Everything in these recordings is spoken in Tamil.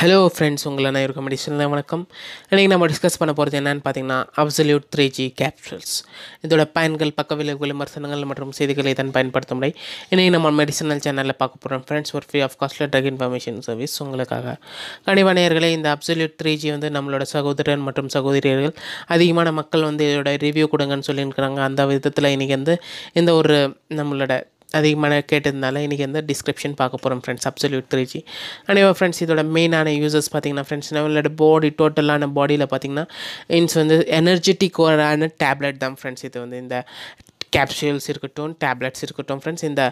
ஹலோ ஃப்ரெண்ட்ஸ் உங்களை நான் இருக்க மெடிசனில் வணக்கம் இன்றைக்கி நம்ம டிஸ்கஸ் பண்ண போகிறது என்னென்னு பார்த்தீங்கன்னா அப்சல்யூட் த்ரீ ஜி கேப்சூல்ஸ் இதோட பயன்கள் பக்க விளைவுகள் விமர்சனங்கள் மற்றும் செய்திகளை தான் பயன்படுத்த முடியும் இன்றைக்கி நம்ம மெடிசனல் சேனலில் பார்க்க போகிறோம் ஃப்ரெண்ட்ஸ் ஒரு ஃப்ரீ ஆஃப் காஸ்ட்டில் ட்ரக் இன்ஃபர்மேஷன் சர்வீஸ் உங்களுக்காக கண்டிப்பாக இந்த அப்சல்யூட் த்ரீ ஜி வந்து நம்மளோட சகோதரன் மற்றும் சகோதரியர்கள் அதிகமான மக்கள் வந்து இதோட ரிவ்யூ கொடுங்கன்னு சொல்லியிருக்கிறாங்க அந்த விதத்தில் இன்றைக்கி வந்து இந்த ஒரு நம்மளோட அதிகமான கேட்டதுனால இன்றைக்கி வந்து டிஸ்கிரிப்ஷன் பார்க்க போகிறோம் friends absolute three G and friends இதோட மெயினான யூசர்ஸ் பார்த்திங்கன்னா ஃப்ரெண்ட்ஸ் நம்மளோட பாடி டோட்டலான பாடியில் பார்த்திங்கன்னா இன்ஸ் வந்து எனர்ஜெட்டிக் ஓரான டேப்லெட் தான் ஃப்ரெண்ட்ஸ் இது வந்து இந்த கேப்சூல்ஸ் இருக்கட்டும் டேப்லெட்ஸ் இருக்கட்டும் ஃப்ரெண்ட்ஸ் இந்த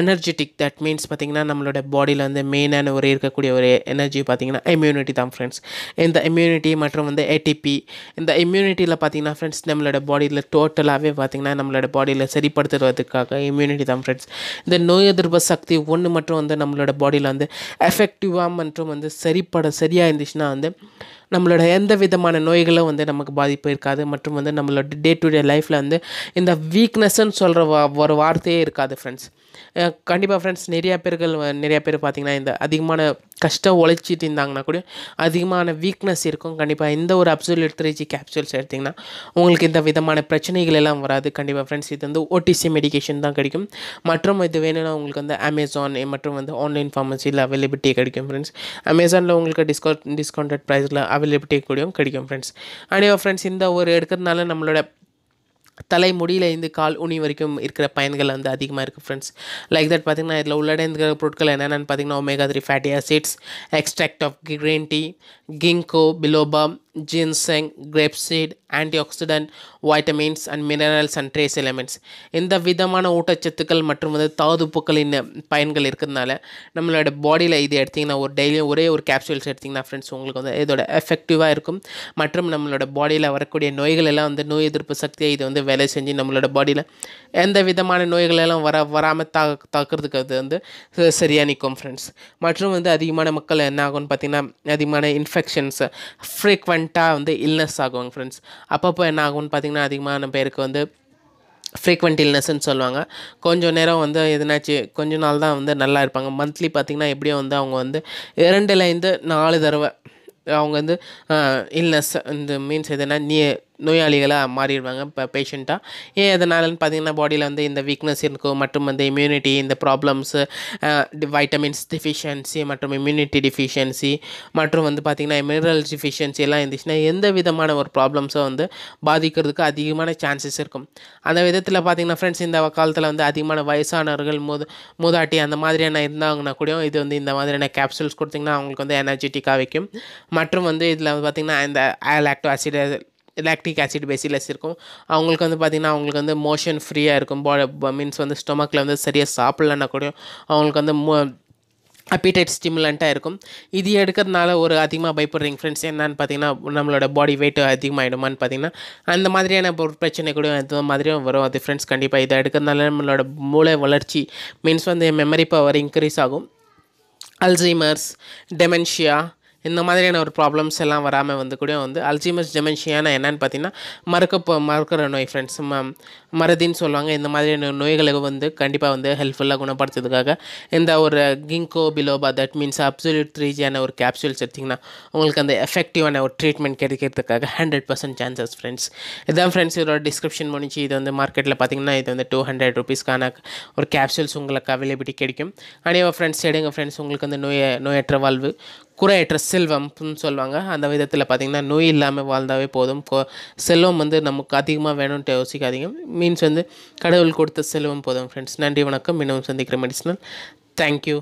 எனர்ஜெட்டிக் தட் மீன்ஸ் பார்த்திங்கன்னா நம்மளோட பாடியில் வந்து மெயினான ஒரு இருக்கக்கூடிய ஒரு எனர்ஜி பார்த்திங்கன்னா இம்யூனிட்டி தான் ஃப்ரெண்ட்ஸ் இந்த இம்யூனிட்டி மற்றும் வந்து ஏடிபி இந்த இம்யூனிட்டியில் பார்த்திங்கன்னா ஃப்ரெண்ட்ஸ் நம்மளோட பாடியில் டோட்டலாகவே பார்த்திங்கன்னா நம்மளோட பாடியில் சரிப்படுத்துறதுக்காக இம்யூனிட்டி தான் ஃப்ரெண்ட்ஸ் இந்த நோய் எதிர்ப்பு சக்தி ஒன்று மட்டும் வந்து நம்மளோட பாடியில் வந்து எஃபெக்டிவாக மற்றும் வந்து சரிப்பட சரியாக இருந்துச்சுன்னா வந்து நம்மளோட எந்த விதமான நோய்களும் வந்து நமக்கு பாதிப்பு இருக்காது மற்றும் வந்து நம்மளோட டே டு டே லைஃப்பில் வந்து இந்த வீக்னஸ்ன்னு சொல்கிற ஒரு வார்த்தையே இருக்காது ஃப்ரெண்ட்ஸ் கண்டிப்பாக ஃப்ரெண்ட்ஸ் நிறையா பேர்கள் நிறையா பேர் பார்த்திங்கன்னா இந்த அதிகமான கஷ்டம் உழைச்சிட்டு இருந்தாங்கன்னா கூட அதிகமான வீக்னஸ் இருக்கும் கண்டிப்பாக இந்த ஒரு அப்சூல் எடுத்துரைச்சி கேப்சூல்ஸ் எடுத்திங்கன்னா உங்களுக்கு இந்த விதமான பிரச்சனைகள் எல்லாம் வராது கண்டிப்பாக ஃப்ரெண்ட்ஸ் இது வந்து ஓடிசி மெடிக்கேஷன் தான் கிடைக்கும் மற்றும் இது வேணும்னா உங்களுக்கு வந்து அமேசான் மற்றும் வந்து ஆன்லைன் ஃபார்மசியில் அவைலபிலிட்டி கிடைக்கும் ஃப்ரெண்ட்ஸ் அமேசானில் உங்களுக்கு டிஸ்கவுண்ட் டிஸ்கவுண்டட் ப்ரைஸில் அவைலபிலிட்டி கூடியும் கிடைக்கும் ஃப்ரெண்ட்ஸ் அனியோ ஃப்ரெண்ட்ஸ் இந்த ஒரு எடுக்கிறதுனால நம்மளோட தலைமுடியில் இருந்து கால் உணி வரைக்கும் இருக்கிற பயன்கள் வந்து அதிகமாக இருக்குது ஃப்ரெண்ட்ஸ் லைக் தட் பார்த்திங்கன்னா இதில் உள்ளடங்கிற பொருட்கள் என்னென்னு பார்த்திங்கன்னா omega three fatty acids extract of green tea ginkgo biloba ginseng, grapeseed, antioxidant vitamins and minerals and trace elements இந்த விதமான ஊட்டச்சத்துக்கள் மற்றும் வந்து தாதுப்புக்களின் பயன்கள் இருக்கிறதுனால நம்மளோட பாடியில் இது எடுத்திங்கன்னா ஒரு டெய்லியும் ஒரே ஒரு கேப்சூல்ஸ் எடுத்திங்கன்னா ஃப்ரெண்ட்ஸ் உங்களுக்கு வந்து இதோட எஃபெக்டிவாக இருக்கும் மற்றும் நம்மளோட பாடியில் வரக்கூடிய நோய்கள் எல்லாம் வந்து நோய் எதிர்ப்பு சக்தியை இது வந்து வேலை செஞ்சு நம்மளோட பாடியில் எந்த விதமான நோய்கள் எல்லாம் வர வராமல் தா தாக்குறதுக்கு அது வந்து சரியாக நிற்கும் ஃப்ரெண்ட்ஸ் மற்றும் வந்து அதிகமான மக்கள் என்ன ஆகும்னு பார்த்திங்கன்னா அதிகமான இன்ஃபெக்ஷன்ஸ் ஃப்ரீக்வெண்ட் ஃப்ரீக்வெண்ட்டாக வந்து இல்னஸ் ஆகுவாங்க ஃப்ரெண்ட்ஸ் அப்பப்போ என்ன ஆகும்னு பார்த்திங்கன்னா அதிகமான பேருக்கு வந்து ஃப்ரீக்வெண்ட் இல்னஸ்ன்னு சொல்லுவாங்க கொஞ்சம் நேரம் வந்து எதுனாச்சு கொஞ்ச நாள் தான் வந்து நல்லா இருப்பாங்க மந்த்லி பார்த்திங்கன்னா எப்படியும் வந்து அவங்க வந்து இரண்டுலேருந்து நாலு தடவை அவங்க வந்து இல்னஸ் இந்த மீன்ஸ் எதுனா நீ நோயாளிகளாக மாறிடுவாங்க இப்போ பேஷண்ட்டாக ஏன் எதனாலன்னு பார்த்தீங்கன்னா பாடியில் வந்து இந்த வீக்னஸ் இருக்கும் மற்றும் வந்து இம்யூனிட்டி இந்த ப்ராப்ளம்ஸு வைட்டமின்ஸ் டிஃபிஷியன்சி மற்றும் இம்யூனிட்டி டிஃபிஷியன்சி மற்றும் வந்து பார்த்திங்கன்னா மினரல் டிஃபிஷியன்சி எல்லாம் இருந்துச்சுன்னா எந்த விதமான ஒரு ப்ராப்ளம்ஸும் வந்து பாதிக்கிறதுக்கு அதிகமான சான்சஸ் இருக்கும் அந்த விதத்தில் பார்த்திங்கன்னா ஃப்ரெண்ட்ஸ் இந்த காலத்தில் வந்து அதிகமான வயசானவர்கள் மூது மூதாட்டி அந்த மாதிரியான இருந்தாங்கன்னா கூட இது வந்து இந்த மாதிரியான கேப்சூல்ஸ் கொடுத்திங்கன்னா அவங்களுக்கு வந்து எனர்ஜெட்டிக்காக வைக்கும் மற்றும் வந்து இதில் வந்து பார்த்திங்கன்னா இந்த lacto acid lactic acid bacillus இருக்கும் அவங்களுக்கு வந்து பார்த்திங்கன்னா அவங்களுக்கு வந்து மோஷன் ஃப்ரீயாக இருக்கும் பா மீன்ஸ் வந்து ஸ்டொமக்கில் வந்து சரியாக சாப்பிட்லன்னா கூடயும் அவங்களுக்கு வந்து மோ அப்பிடைட் ஸ்டிமுலண்ட்டாக இருக்கும் இது எடுக்கிறதுனால ஒரு அதிகமாக பயப்படுறீங்க ஃப்ரெண்ட்ஸ் என்னன்னு பார்த்தீங்கன்னா நம்மளோட பாடி வெயிட் அதிகமாகிடுமான்னு பார்த்தீங்கன்னா அந்த மாதிரியான ஒரு பிரச்சனை கூட எந்த மாதிரியும் வரும் அது ஃப்ரெண்ட்ஸ் கண்டிப்பாக இதை எடுக்கிறதுனால நம்மளோட மூளை வளர்ச்சி மீன்ஸ் வந்து மெமரி பவர் இன்க்ரீஸ் ஆகும் அல்சைமர்ஸ் டெமென்ஷியா இந்த மாதிரியான ஒரு ப்ராப்ளம்ஸ் எல்லாம் வராமல் வந்து கூட வந்து அல்ஜிமஸ் டெமென்ஷியானா என்னென்னு பார்த்தீங்கன்னா மறக்க மறக்கிற நோய் ஃப்ரெண்ட்ஸ் ம மருதின்னு சொல்லுவாங்க இந்த மாதிரியான நோய்களுக்கு வந்து கண்டிப்பாக வந்து ஹெல்ப்ஃபுல்லாக குணப்படுத்துறதுக்காக இந்த ஒரு ginkgo biloba that means absolute த்ரீஜியான ஒரு கேப்சூல்ஸ் எடுத்திங்கன்னா உங்களுக்கு அந்த எஃபெக்டிவான ஒரு ட்ரீட்மெண்ட் கிடைக்கிறதுக்காக ஹண்ட்ரட் பர்சன்ட் சான்சஸ் ஃப்ரெண்ட்ஸ் இதான் ஃப்ரெண்ட்ஸ் இதோட டிஸ்கிரிப்ஷன் முடிஞ்சு இது வந்து மார்க்கெட்டில் பார்த்திங்கன்னா இது வந்து டூ ஹண்ட்ரட் ருபீஸ்க்கான ஒரு கேப்சூல்ஸ் உங்களுக்கு அவைலபிலிட்டி கிடைக்கும் அனைவா ஃப்ரெண்ட்ஸ் எடுங்க ஃப்ரெண்ட்ஸ் உங்களுக்கு அந்த நோய நோயற்ற வாழ்வு குறையற்ற செல்வம்னு சொல்லுவாங்க அந்த விதத்தில் பார்த்திங்கன்னா நோய் இல்லாமல் வாழ்ந்தாவே போதும் செல்வம் வந்து நமக்கு அதிகமாக வேணும்ன்ட்டு யோசிக்காதீங்க மீன்ஸ் வந்து கடவுள் கொடுத்த செல்வம் போதும் ஃப்ரெண்ட்ஸ் நன்றி வணக்கம் இன்னும் சந்திக்கிற மெடிசினல் தேங்க்யூ